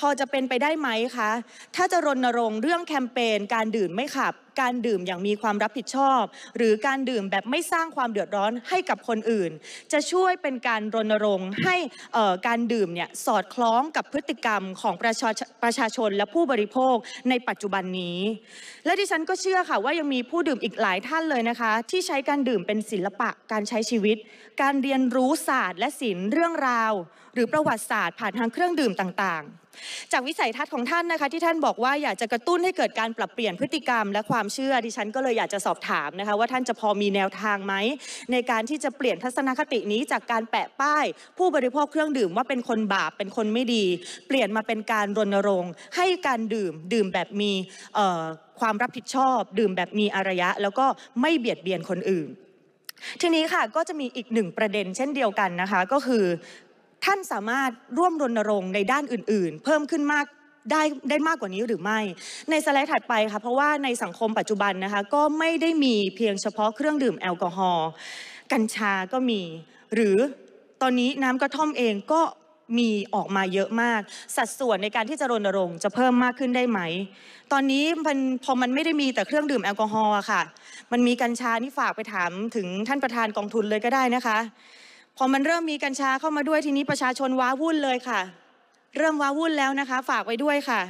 พอจะเป็นไปได้ไหมคะ ถ้าจะรณรงค์เรื่องแคมเปญการดื่มไม่ขับการดื่มอย่างมีความรับผิดชอบ หรือการดื่มแบบไม่สร้างความเดือดร้อนให้กับคนอื่น จะช่วยเป็นการรณรงค์ให้การดื่มเนี่ยสอดคล้องกับพฤติกรรมของประชาระชาชนและผู้บริโภคในปัจจุบันนี้ และดิฉันก็เชื่อค่ะว่ายังมีผู้ดื่มอีกหลายท่านเลยนะคะ ที่ใช้การดื่มเป็นศิลปะการใช้ชีวิต การเรียนรู้ศาสตร์ และศิลป์เรื่องราว หรือประวัติศาสตร์ผ่านทางเครื่องดื่มต่าง ๆ จากวิสัยทัศน์ของท่านนะคะ ที่ท่านบอกว่าอยากจะกระตุ้นให้เกิดการปรับเปลี่ยนพฤติกรรมและความเชื่อดิฉันก็เลยอยากจะสอบถามนะคะว่าท่านจะพอมีแนวทางไหมในการที่จะเปลี่ยนทัศนคตินี้จากการแปะป้าย ผู้บริโภคเครื่องดื่ม ว่าเป็นคนบาปเป็นคนไม่ดี เปลี่ยนมาเป็นการรณรงค์ ให้การดื่มดื่มแบบมีความรับผิดชอบ ดื่มแบบมีอารยะ แล้วก็ไม่เบียดเบียนคนอื่นทีนี้ค่ะก็จะมีอีกหนึ่งประเด็นเช่นเดียวกันนะคะก็คือท่านสามารถร่วมรณรงค์ในด้านอื่น ๆ เพิ่มขึ้นมากได้ได้มากกว่านี้หรือไม่ ในสไลด์ถัดไปค่ะเพราะว่าในสังคมปัจจุบันนะคะ ก็ไม่ได้มีเพียงเฉพาะเครื่องดื่มแอลกอฮอล์กัญชาก็มี หรือตอนนี้น้ำกระท่อมเองก็มีออกมาเยอะมาก สัดส่วนในการที่จะรณรงค์ จะเพิ่มมากขึ้นได้ไหม ตอนนี้มันพอมันไม่ได้มีแต่เครื่องดื่มแอลกอฮอล์ค่ะ มันมีกัญชานี่ฝากไปถามถึงท่านประธานกองทุนเลยก็ได้นะคะ พอมันเริ่มมีกัญชาเข้ามาด้วยทีนี้ประชาชนว้าวุ่นเลยค่ะเริ่มว้าวุ่นแล้วนะคะ ฝากไว้ด้วยค่ะ